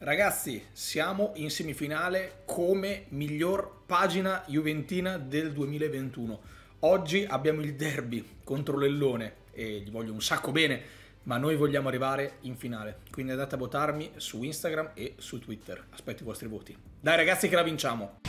Ragazzi, siamo in semifinale come miglior pagina juventina del 2021. Oggi abbiamo il derby contro l'Ellone e gli voglio un sacco bene, ma noi vogliamo arrivare in finale. Quindi andate a votarmi su Instagram e su Twitter. Aspetto i vostri voti. Dai ragazzi che la vinciamo!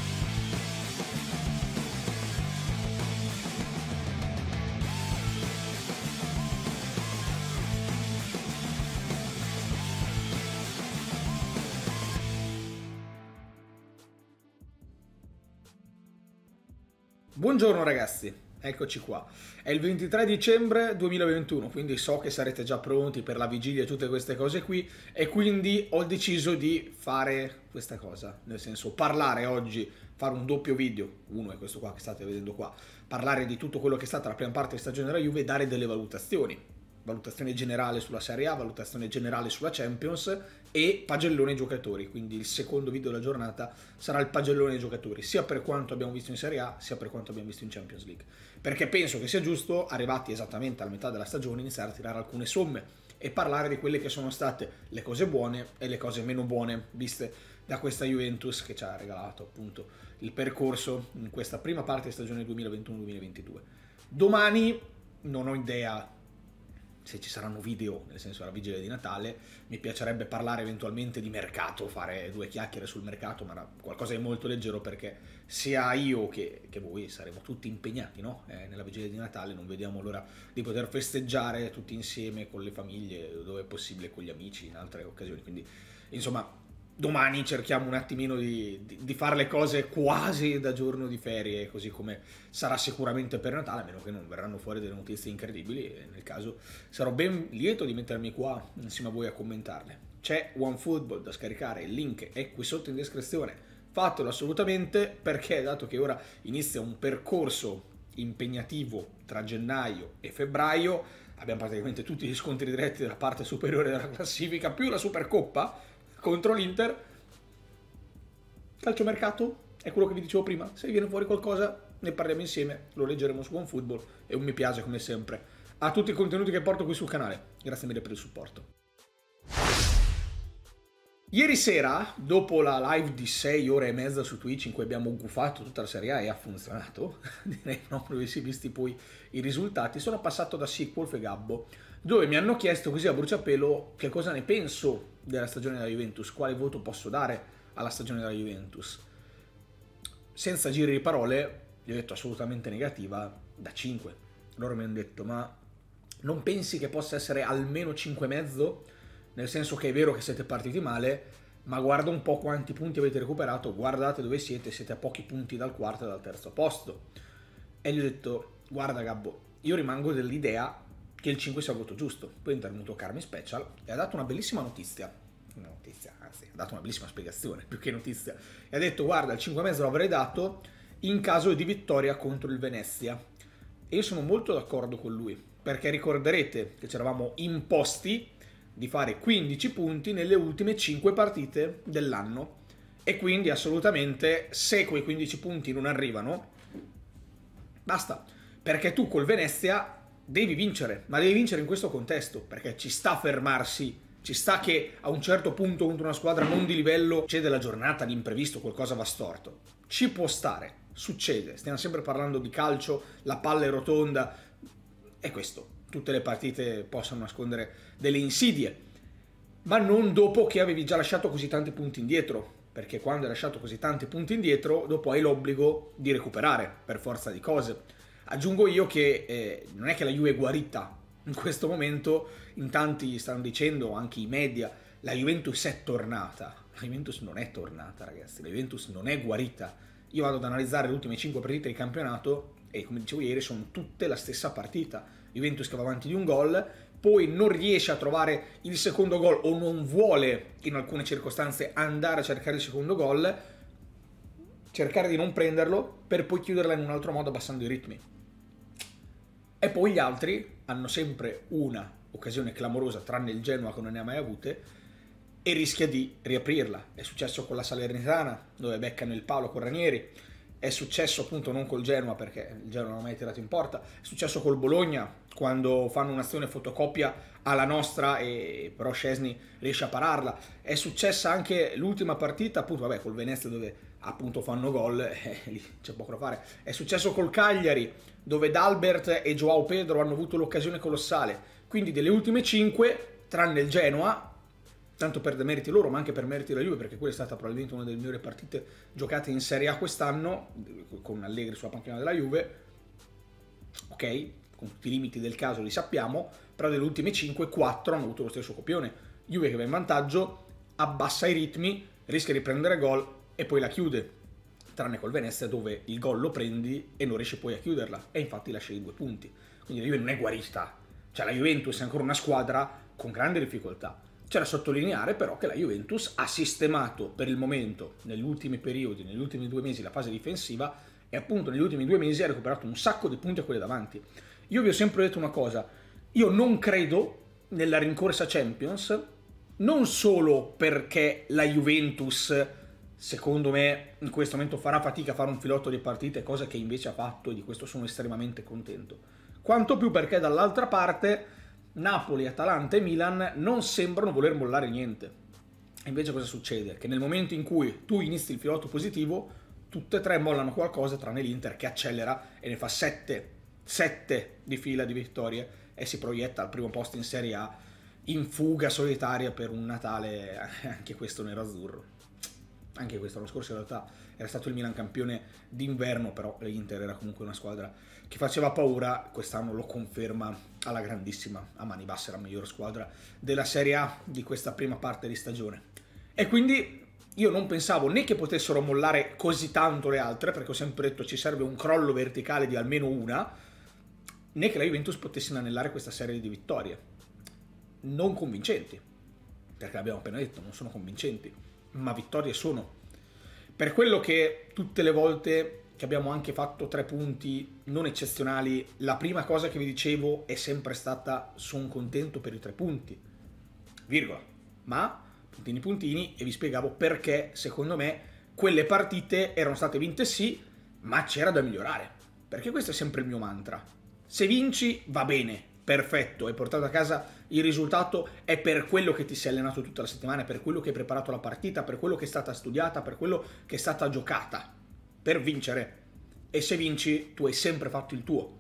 Buongiorno ragazzi, eccoci qua. È il 23 dicembre 2021, quindi so che sarete già pronti per la vigilia e tutte queste cose qui e quindi ho deciso di fare questa cosa, nel senso parlare oggi, fare un doppio video, uno è questo qua che state vedendo qua, parlare di tutto quello che è stata la prima parte di stagione della Juve e dare delle valutazioni valutazione generale sulla Serie A, valutazione generale sulla Champions e pagellone giocatori, quindi il secondo video della giornata sarà il pagellone giocatori, sia per quanto abbiamo visto in Serie A, sia per quanto abbiamo visto in Champions League, perché penso che sia giusto, arrivati esattamente alla metà della stagione, iniziare a tirare alcune somme e parlare di quelle che sono state le cose buone e le cose meno buone, viste da questa Juventus che ci ha regalato appunto il percorso in questa prima parte di stagione 2021-2022. Domani non ho idea se ci saranno video, nel senso la vigilia di Natale, mi piacerebbe parlare eventualmente di mercato, fare due chiacchiere sul mercato, ma qualcosa di molto leggero perché sia io che, che voi saremo tutti impegnati no? eh, nella vigilia di Natale, non vediamo l'ora di poter festeggiare tutti insieme con le famiglie, dove è possibile, con gli amici, in altre occasioni. Quindi, insomma, domani cerchiamo un attimino di, di, di, fare le cose quasi da giorno di ferie, così come sarà sicuramente per Natale, a meno che non verranno fuori delle notizie incredibili, e nel caso sarò ben lieto di mettermi qua insieme a voi a commentarle. C'è OneFootball da scaricare, il link è qui sotto in descrizione, fatelo assolutamente perché dato che ora inizia un percorso impegnativo tra gennaio e febbraio, abbiamo praticamente tutti gli scontri diretti della parte superiore della classifica, più la Supercoppa, contro l'Inter. Calciomercato è quello che vi dicevo prima, se viene fuori qualcosa ne parliamo insieme, lo leggeremo su OneFootball e un mi piace come sempre a tutti i contenuti che porto qui sul canale. Grazie mille per il supporto. Ieri sera, dopo la live di 6 ore e mezza su Twitch in cui abbiamo gufato tutta la serie A e ha funzionato, direi proprio che si visti poi i risultati, sono passato da sequel fegabbo dove mi hanno chiesto così a bruciapelo che cosa ne penso della stagione della Juventus, quale voto posso dare alla stagione della Juventus. Senza giri di parole, gli ho detto assolutamente negativa, da 5. Loro mi hanno detto, ma non pensi che possa essere almeno 5,5? Nel senso che è vero che siete partiti male, ma guarda un po' quanti punti avete recuperato, guardate dove siete, siete a pochi punti dal quarto e dal terzo posto. E gli ho detto, guarda Gabbo, io rimango dell'idea che il 5 sia il voto giusto. Poi è intervenuto Carmi Special e ha dato una bellissima notizia. Una notizia, anzi, ha dato una bellissima spiegazione, più che notizia. E ha detto, guarda, il 5,5 lo avrei dato in caso di vittoria contro il Venezia. E io sono molto d'accordo con lui, perché ricorderete che ci eravamo imposti di fare 15 punti nelle ultime 5 partite dell'anno. E quindi assolutamente, se quei 15 punti non arrivano, basta. Perché tu col Venezia devi vincere, ma devi vincere in questo contesto, perché ci sta a fermarsi ci sta che a un certo punto contro una squadra non di livello cede la giornata, l'imprevisto, qualcosa va storto. Ci può stare, succede. Stiamo sempre parlando di calcio, la palla è rotonda. È questo. Tutte le partite possono nascondere delle insidie. Ma non dopo che avevi già lasciato così tanti punti indietro. Perché quando hai lasciato così tanti punti indietro, dopo hai l'obbligo di recuperare, per forza di cose. Aggiungo io che eh, non è che la Juve è guarita in questo momento, in tanti stanno dicendo, anche i media, la Juventus è tornata. La Juventus non è tornata, ragazzi, la Juventus non è guarita. Io vado ad analizzare le ultime 5 partite di campionato e come dicevo ieri sono tutte la stessa partita. Juventus che va avanti di un gol, poi non riesce a trovare il secondo gol o non vuole in alcune circostanze andare a cercare il secondo gol, cercare di non prenderlo per poi chiuderla in un altro modo abbassando i ritmi. E poi gli altri hanno sempre una occasione clamorosa, tranne il Genoa che non ne ha mai avute, e rischia di riaprirla. È successo con la Salernitana, dove beccano il palo con Ranieri, è successo appunto non col Genoa perché il Genoa non ha mai tirato in porta, è successo col Bologna quando fanno un'azione fotocopia alla nostra e però Scesni riesce a pararla, è successa anche l'ultima partita appunto vabbè col Venezia dove appunto fanno gol, eh, lì c'è poco da fare. È successo col Cagliari, dove Dalbert e Joao Pedro hanno avuto l'occasione colossale. Quindi delle ultime 5, tranne il Genoa, tanto per demeriti loro, ma anche per meriti della Juve, perché quella è stata probabilmente una delle migliori partite giocate in Serie A quest'anno, con Allegri sulla panchina della Juve. Ok, con tutti i limiti del caso li sappiamo, però delle ultime 5, 4 hanno avuto lo stesso copione. Juve che va in vantaggio, abbassa i ritmi, rischia di prendere gol, e poi la chiude, tranne col Venezia dove il gol lo prendi e non riesci poi a chiuderla e infatti lascia i due punti. Quindi la Juve non è guarita, cioè la Juventus è ancora una squadra con grande difficoltà. C'è da sottolineare però che la Juventus ha sistemato per il momento, negli ultimi periodi, negli ultimi due mesi, la fase difensiva e appunto negli ultimi due mesi ha recuperato un sacco di punti a quelli davanti. Io vi ho sempre detto una cosa, io non credo nella rincorsa Champions, non solo perché la Juventus secondo me in questo momento farà fatica a fare un filotto di partite, cosa che invece ha fatto e di questo sono estremamente contento. Quanto più perché dall'altra parte Napoli, Atalanta e Milan non sembrano voler mollare niente. invece cosa succede? Che nel momento in cui tu inizi il filotto positivo, tutte e tre mollano qualcosa tranne l'Inter che accelera e ne fa 7, 7 di fila di vittorie e si proietta al primo posto in Serie A in fuga solitaria per un Natale anche questo nero azzurro anche questo l'anno scorso in realtà era stato il Milan campione d'inverno, però l'Inter era comunque una squadra che faceva paura, quest'anno lo conferma alla grandissima, a mani basse la miglior squadra della Serie A di questa prima parte di stagione. E quindi io non pensavo né che potessero mollare così tanto le altre, perché ho sempre detto ci serve un crollo verticale di almeno una, né che la Juventus potesse inanellare questa serie di vittorie. Non convincenti, perché l'abbiamo appena detto, non sono convincenti ma vittorie sono. Per quello che tutte le volte che abbiamo anche fatto tre punti non eccezionali, la prima cosa che vi dicevo è sempre stata sono contento per i tre punti, virgola, ma puntini puntini e vi spiegavo perché secondo me quelle partite erano state vinte sì, ma c'era da migliorare, perché questo è sempre il mio mantra. Se vinci va bene, perfetto, hai portato a casa il risultato è per quello che ti sei allenato tutta la settimana, per quello che hai preparato la partita, per quello che è stata studiata, per quello che è stata giocata, per vincere. E se vinci tu hai sempre fatto il tuo.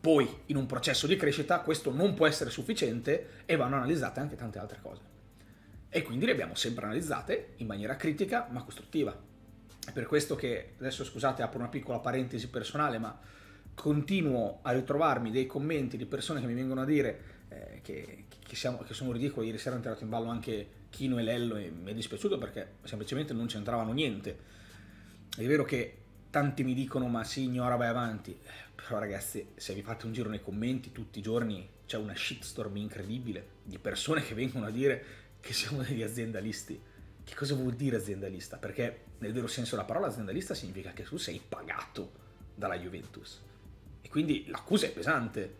Poi in un processo di crescita questo non può essere sufficiente e vanno analizzate anche tante altre cose. E quindi le abbiamo sempre analizzate in maniera critica ma costruttiva. È per questo che adesso scusate apro una piccola parentesi personale ma continuo a ritrovarmi dei commenti di persone che mi vengono a dire eh, che, che, siamo, che, sono ridicoli. Ieri sera hanno tirato in ballo anche Chino e Lello e mi è dispiaciuto perché semplicemente non c'entravano niente. È vero che tanti mi dicono ma signora vai avanti. Eh, però ragazzi, se vi fate un giro nei commenti tutti i giorni c'è una shitstorm incredibile di persone che vengono a dire che siamo degli aziendalisti. Che cosa vuol dire aziendalista? Perché nel vero senso della parola aziendalista significa che tu sei pagato dalla Juventus. E quindi l'accusa è pesante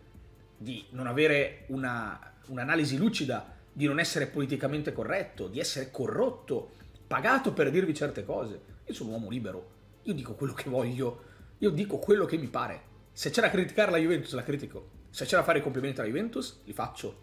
di non avere una, un'analisi lucida, di non essere politicamente corretto, di essere corrotto, pagato per dirvi certe cose. Io sono un uomo libero, io dico quello che voglio, io dico quello che mi pare. Se c'è da criticare la Juventus la critico, se c'è da fare i complimenti alla Juventus li faccio,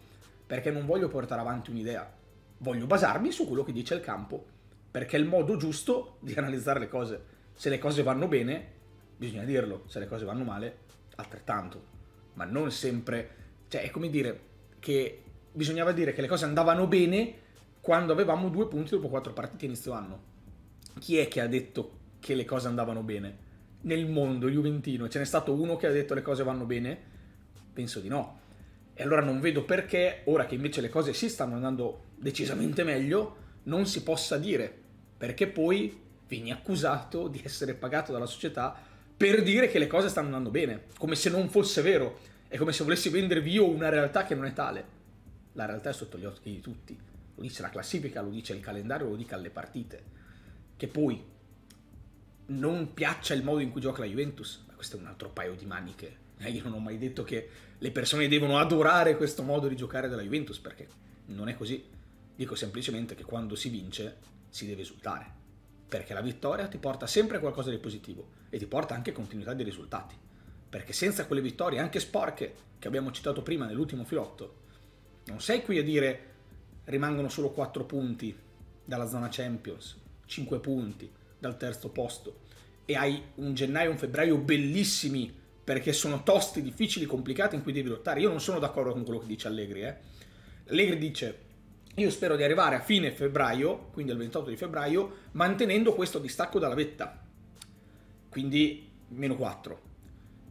perché non voglio portare avanti un'idea, voglio basarmi su quello che dice il campo, perché è il modo giusto di analizzare le cose. Se le cose vanno bene, bisogna dirlo, se le cose vanno male, altrettanto ma non sempre... Cioè, è come dire che bisognava dire che le cose andavano bene quando avevamo due punti dopo quattro partite inizio anno. Chi è che ha detto che le cose andavano bene? Nel mondo juventino ce n'è stato uno che ha detto le cose vanno bene? Penso di no. E allora non vedo perché, ora che invece le cose si stanno andando decisamente meglio, non si possa dire, perché poi vieni accusato di essere pagato dalla società per dire che le cose stanno andando bene, come se non fosse vero, è come se volessi vendervi io una realtà che non è tale. La realtà è sotto gli occhi di tutti, lo dice la classifica, lo dice il calendario, lo dica le partite. Che poi non piaccia il modo in cui gioca la Juventus, ma questo è un altro paio di maniche. Eh, io non ho mai detto che le persone devono adorare questo modo di giocare della Juventus, perché non è così. Dico semplicemente che quando si vince si deve esultare perché la vittoria ti porta sempre qualcosa di positivo e ti porta anche continuità di risultati. Perché senza quelle vittorie, anche sporche, che abbiamo citato prima nell'ultimo filotto, non sei qui a dire rimangono solo 4 punti dalla zona Champions, 5 punti dal terzo posto e hai un gennaio e un febbraio bellissimi perché sono tosti, difficili, complicati in cui devi lottare. Io non sono d'accordo con quello che dice Allegri. Eh. Allegri dice io spero di arrivare a fine febbraio, quindi al 28 di febbraio, mantenendo questo distacco dalla vetta. Quindi meno 4.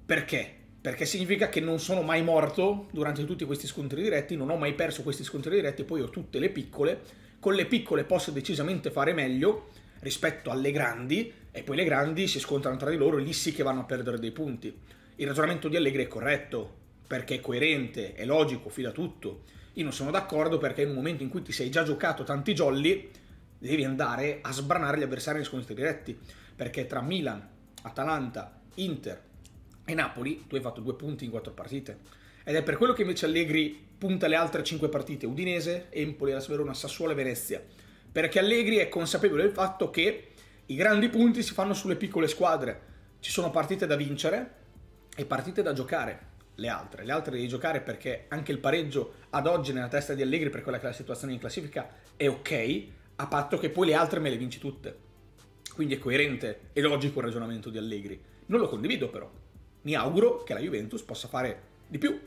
Perché? Perché significa che non sono mai morto durante tutti questi scontri diretti, non ho mai perso questi scontri diretti, poi ho tutte le piccole. Con le piccole posso decisamente fare meglio rispetto alle grandi, e poi le grandi si scontrano tra di loro e lì sì che vanno a perdere dei punti. Il ragionamento di Allegri è corretto, perché è coerente, è logico, fila tutto io non sono d'accordo perché in un momento in cui ti sei già giocato tanti jolly, devi andare a sbranare gli avversari nei scontri diretti. Perché tra Milan, Atalanta, Inter e Napoli tu hai fatto due punti in quattro partite. Ed è per quello che invece Allegri punta le altre cinque partite, Udinese, Empoli, Las Verona, Sassuolo e Venezia. Perché Allegri è consapevole del fatto che i grandi punti si fanno sulle piccole squadre. Ci sono partite da vincere e partite da giocare le altre. Le altre devi giocare perché anche il pareggio ad oggi nella testa di Allegri, per quella che è la situazione in classifica, è ok, a patto che poi le altre me le vinci tutte. Quindi è coerente e logico il ragionamento di Allegri. Non lo condivido però. Mi auguro che la Juventus possa fare di più.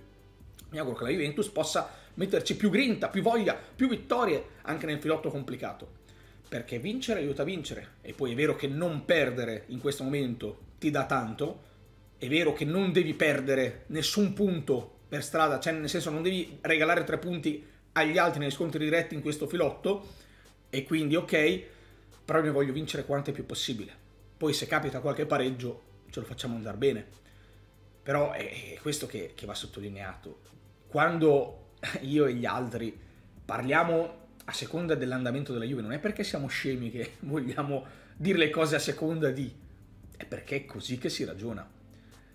Mi auguro che la Juventus possa metterci più grinta, più voglia, più vittorie anche nel filotto complicato. Perché vincere aiuta a vincere. E poi è vero che non perdere in questo momento ti dà tanto, è vero che non devi perdere nessun punto per strada, cioè nel senso non devi regalare tre punti agli altri negli scontri diretti in questo filotto, e quindi ok, però ne voglio vincere quante più possibile. Poi se capita qualche pareggio ce lo facciamo andare bene. Però è, è questo che, che va sottolineato. Quando io e gli altri parliamo a seconda dell'andamento della Juve, non è perché siamo scemi che vogliamo dire le cose a seconda di, è perché è così che si ragiona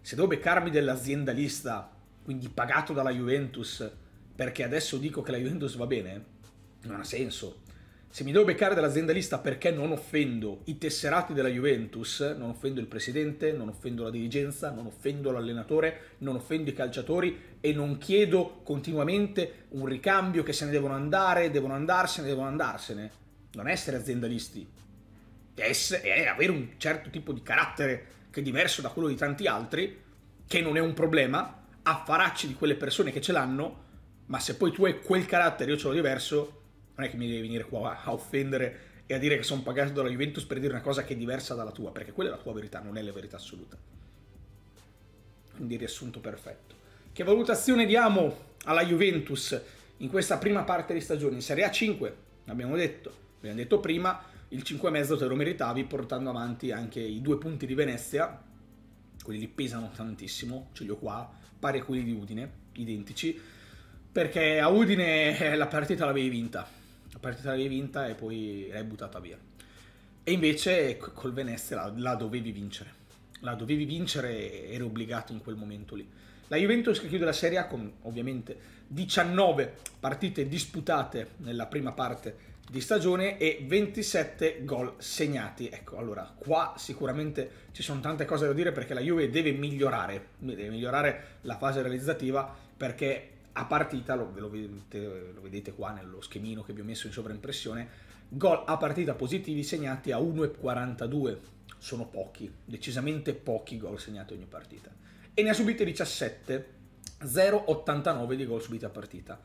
se devo beccarmi dell'aziendalista, quindi pagato dalla Juventus, perché adesso dico che la Juventus va bene, non ha senso. Se mi devo beccare dall'aziendalista perché non offendo i tesserati della Juventus, non offendo il presidente, non offendo la dirigenza, non offendo l'allenatore, non offendo i calciatori e non chiedo continuamente un ricambio che se ne devono andare, devono andarsene, devono andarsene. Non essere aziendalisti, è avere un certo tipo di carattere che è diverso da quello di tanti altri, che non è un problema, affaracci di quelle persone che ce l'hanno, ma se poi tu hai quel carattere e io ce l'ho diverso, non è che mi devi venire qua a offendere e a dire che sono pagato dalla Juventus per dire una cosa che è diversa dalla tua, perché quella è la tua verità, non è la verità assoluta. Quindi riassunto perfetto. Che valutazione diamo alla Juventus in questa prima parte di stagione? In Serie A 5, l'abbiamo detto, l'abbiamo detto prima, il 5,5 te lo meritavi portando avanti anche i due punti di Venezia, quelli lì pesano tantissimo, ce li ho qua, pari a quelli di Udine, identici, perché a Udine eh, la partita l'avevi vinta, la partita l'avevi vinta e poi l'hai buttata via. E invece col Venezia la, la dovevi vincere, la dovevi vincere, eri obbligato in quel momento lì. La Juventus che chiude la Serie A con ovviamente 19 partite disputate nella prima parte di stagione e 27 gol segnati. Ecco, allora, qua sicuramente ci sono tante cose da dire perché la Juve deve migliorare, deve migliorare la fase realizzativa perché a partita, lo, lo, vedete, lo vedete qua nello schemino che vi ho messo in sovraimpressione, gol a partita positivi segnati a 1,42. Sono pochi, decisamente pochi gol segnati ogni partita. E ne ha subite 17, 0,89 di gol subiti a partita.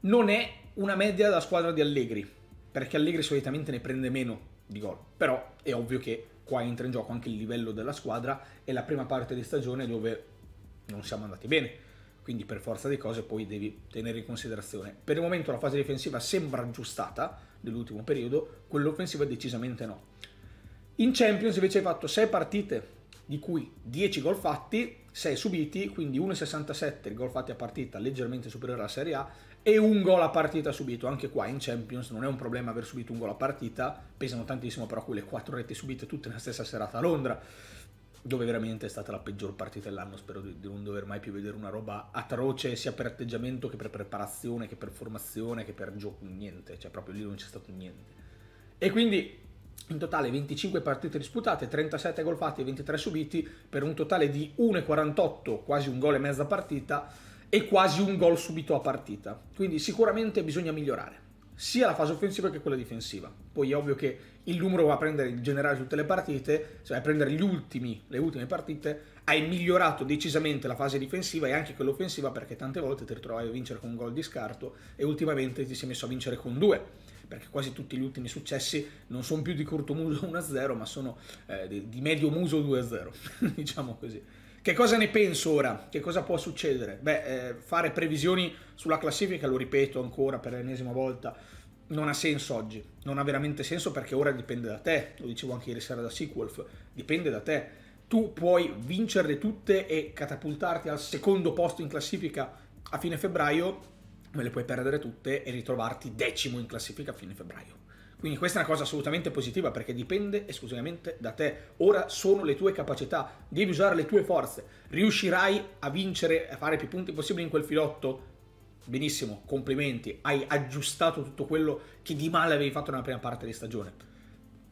Non è una media da squadra di Allegri, perché Allegri solitamente ne prende meno di gol, però è ovvio che qua entra in gioco anche il livello della squadra e la prima parte di stagione dove non siamo andati bene, quindi per forza di cose poi devi tenere in considerazione. Per il momento la fase difensiva sembra aggiustata nell'ultimo periodo, quell'offensiva decisamente no. In Champions invece hai fatto 6 partite, di cui 10 gol fatti, 6 subiti, quindi 1,67 gol fatti a partita, leggermente superiore alla Serie A, e un gol a partita subito, anche qua in Champions non è un problema aver subito un gol a partita, pesano tantissimo però quelle quattro reti subite tutte nella stessa serata a Londra, dove veramente è stata la peggior partita dell'anno, spero di, non dover mai più vedere una roba atroce sia per atteggiamento che per preparazione, che per formazione, che per gioco, niente, cioè proprio lì non c'è stato niente. E quindi in totale 25 partite disputate, 37 gol fatti e 23 subiti, per un totale di 1,48, quasi un gol e mezza partita, e quasi un gol subito a partita. Quindi sicuramente bisogna migliorare sia la fase offensiva che quella difensiva. Poi è ovvio che il numero va a prendere in generale tutte le partite, se cioè vai a prendere ultimi, le ultime partite, hai migliorato decisamente la fase difensiva e anche quella offensiva perché tante volte ti ritrovai a vincere con un gol di scarto e ultimamente ti sei messo a vincere con due, perché quasi tutti gli ultimi successi non sono più di corto muso 1-0, ma sono eh, di medio muso 2-0, diciamo così. Che cosa ne penso ora? Che cosa può succedere? Beh, eh, fare previsioni sulla classifica, lo ripeto ancora per l'ennesima volta, non ha senso oggi, non ha veramente senso perché ora dipende da te, lo dicevo anche ieri sera da Sequelf, dipende da te. Tu puoi vincerle tutte e catapultarti al secondo posto in classifica a fine febbraio, me le puoi perdere tutte e ritrovarti decimo in classifica a fine febbraio quindi questa è una cosa assolutamente positiva perché dipende esclusivamente da te. Ora sono le tue capacità, devi usare le tue forze. Riuscirai a vincere, a fare più punti possibili in quel filotto? Benissimo, complimenti, hai aggiustato tutto quello che di male avevi fatto nella prima parte di stagione.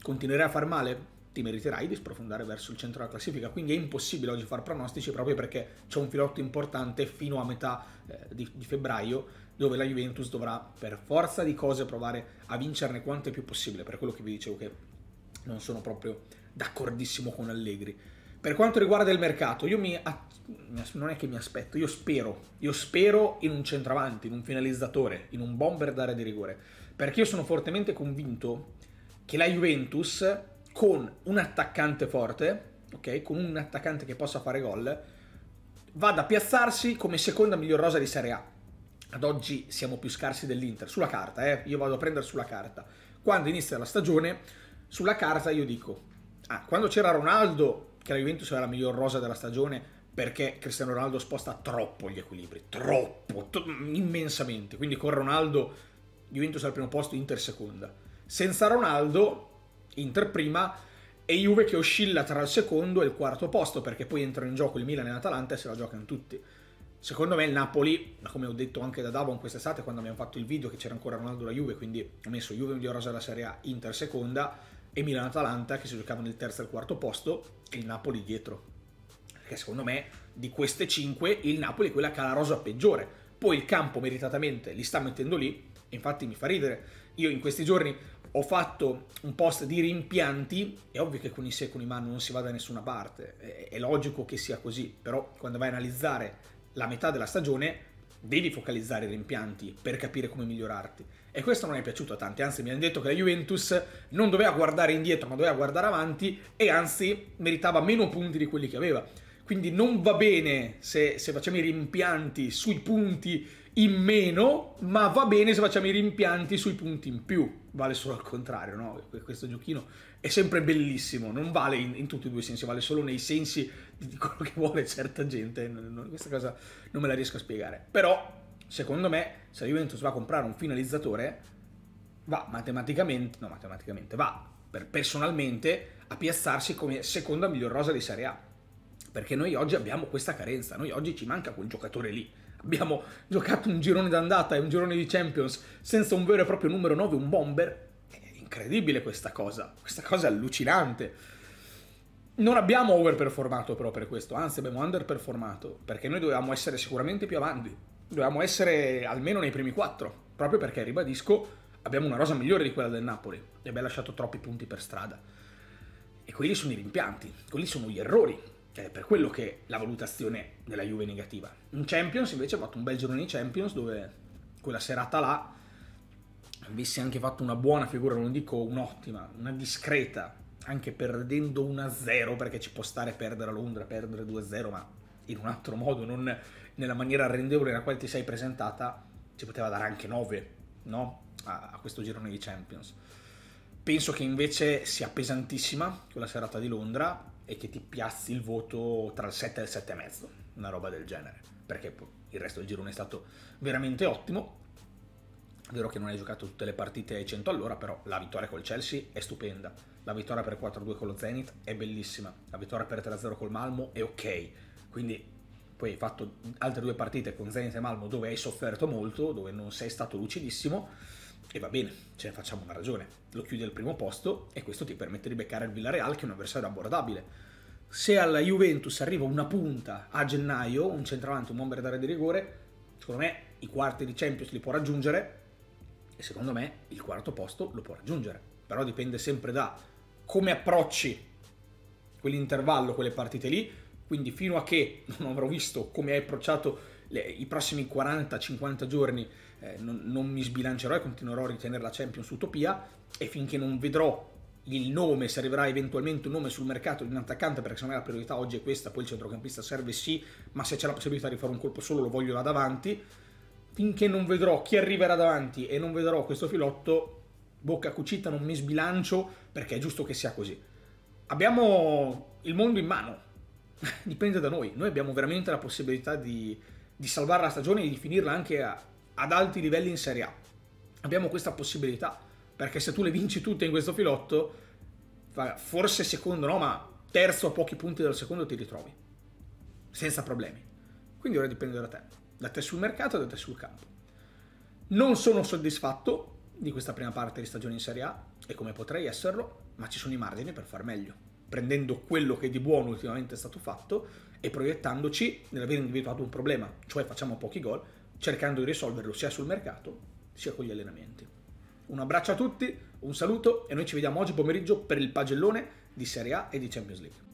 Continuerai a far male? Ti meriterai di sprofondare verso il centro della classifica, quindi è impossibile oggi far pronostici proprio perché c'è un filotto importante fino a metà eh, di, di febbraio dove la Juventus dovrà per forza di cose provare a vincerne quanto è più possibile, per quello che vi dicevo che non sono proprio d'accordissimo con Allegri. Per quanto riguarda il mercato, io mi non è che mi aspetto, io spero, io spero in un centravanti, in un finalizzatore, in un bomber d'area di rigore, perché io sono fortemente convinto che la Juventus con un attaccante forte, ok, con un attaccante che possa fare gol, vada a piazzarsi come seconda miglior rosa di Serie A ad oggi siamo più scarsi dell'Inter, sulla carta, eh? io vado a prendere sulla carta. Quando inizia la stagione, sulla carta io dico, ah, quando c'era Ronaldo, che la Juventus era la miglior rosa della stagione, perché Cristiano Ronaldo sposta troppo gli equilibri, troppo, immensamente. Quindi con Ronaldo Juventus al primo posto, Inter seconda. Senza Ronaldo, Inter prima e Juve che oscilla tra il secondo e il quarto posto, perché poi entrano in gioco il Milan e l'Atalanta e se la giocano tutti. Secondo me il Napoli, come ho detto anche da Davon quest'estate quando abbiamo fatto il video che c'era ancora Ronaldo la Juve, quindi ho messo Juve miglior rosa della Serie A, Inter seconda e Milan-Atalanta che si giocavano il terzo e il quarto posto e il Napoli dietro. Perché secondo me di queste cinque il Napoli è quella che ha la rosa peggiore. Poi il campo meritatamente li sta mettendo lì, infatti mi fa ridere. Io in questi giorni ho fatto un post di rimpianti, è ovvio che con i secoli mano non si va da nessuna parte, è, logico che sia così, però quando vai a analizzare la metà della stagione devi focalizzare i rimpianti per capire come migliorarti. E questo non è piaciuto a tanti, anzi mi hanno detto che la Juventus non doveva guardare indietro ma doveva guardare avanti e anzi meritava meno punti di quelli che aveva. Quindi non va bene se, se facciamo i rimpianti sui punti in meno, ma va bene se facciamo i rimpianti sui punti in più vale solo al contrario, no? questo giochino è sempre bellissimo, non vale in, in, tutti e due i sensi, vale solo nei sensi di, quello che vuole certa gente, non, non, questa cosa non me la riesco a spiegare, però secondo me se la Juventus va a comprare un finalizzatore va matematicamente, no matematicamente, va per personalmente a piazzarsi come seconda miglior rosa di Serie A, perché noi oggi abbiamo questa carenza, noi oggi ci manca quel giocatore lì, Abbiamo giocato un girone d'andata e un girone di Champions senza un vero e proprio numero 9, un bomber. È eh, incredibile questa cosa, questa cosa è allucinante. Non abbiamo overperformato però per questo, anzi abbiamo underperformato, perché noi dovevamo essere sicuramente più avanti, dovevamo essere almeno nei primi quattro, proprio perché, ribadisco, abbiamo una rosa migliore di quella del Napoli e abbiamo lasciato troppi punti per strada. E quelli sono i rimpianti, quelli sono gli errori ed eh, è per quello che la valutazione della Juve è negativa. In Champions invece ha fatto un bel girone in Champions dove quella serata là avessi anche fatto una buona figura, non dico un'ottima, una discreta, anche perdendo 1-0 perché ci può stare perdere a Londra, perdere 2-0, ma in un altro modo, non nella maniera rendevole nella quale ti sei presentata, ci poteva dare anche 9 no? a, a questo girone di Champions. Penso che invece sia pesantissima quella serata di Londra, e che ti piazzi il voto tra il 7 e il 7,5, una roba del genere, perché il resto del girone è stato veramente ottimo. È vero che non hai giocato tutte le partite ai 100 all'ora, però la vittoria col Chelsea è stupenda, la vittoria per 4-2 con lo Zenith è bellissima, la vittoria per 3-0 col Malmo è ok, quindi poi hai fatto altre due partite con Zenith e Malmo dove hai sofferto molto, dove non sei stato lucidissimo e va bene, ce ne facciamo una ragione. Lo chiudi al primo posto e questo ti permette di beccare il Villarreal, che è un avversario abbordabile. Se alla Juventus arriva una punta a gennaio, un centravanti, un bomber d'area di rigore, secondo me i quarti di Champions li può raggiungere e secondo me il quarto posto lo può raggiungere. Però dipende sempre da come approcci quell'intervallo, quelle partite lì. Quindi fino a che non avrò visto come hai approcciato le, i prossimi 40-50 giorni eh, non, non, mi sbilancerò e continuerò a ritenere la Champions utopia e finché non vedrò il nome, se arriverà eventualmente un nome sul mercato di un attaccante, perché secondo me la priorità oggi è questa, poi il centrocampista serve sì, ma se c'è la possibilità di fare un colpo solo lo voglio là davanti, finché non vedrò chi arriverà davanti e non vedrò questo filotto, bocca cucita, non mi sbilancio, perché è giusto che sia così. Abbiamo il mondo in mano, dipende da noi, noi abbiamo veramente la possibilità di, di salvare la stagione e di finirla anche a, ad alti livelli in Serie A. Abbiamo questa possibilità, perché se tu le vinci tutte in questo filotto, forse secondo no, ma terzo a pochi punti dal secondo ti ritrovi, senza problemi. Quindi ora dipende da te, da te sul mercato e da te sul campo. Non sono soddisfatto di questa prima parte di stagione in Serie A, e come potrei esserlo, ma ci sono i margini per far meglio, prendendo quello che di buono ultimamente è stato fatto e proiettandoci nell'aver individuato un problema, cioè facciamo pochi gol cercando di risolverlo sia sul mercato sia con gli allenamenti. Un abbraccio a tutti, un saluto e noi ci vediamo oggi pomeriggio per il pagellone di Serie A e di Champions League.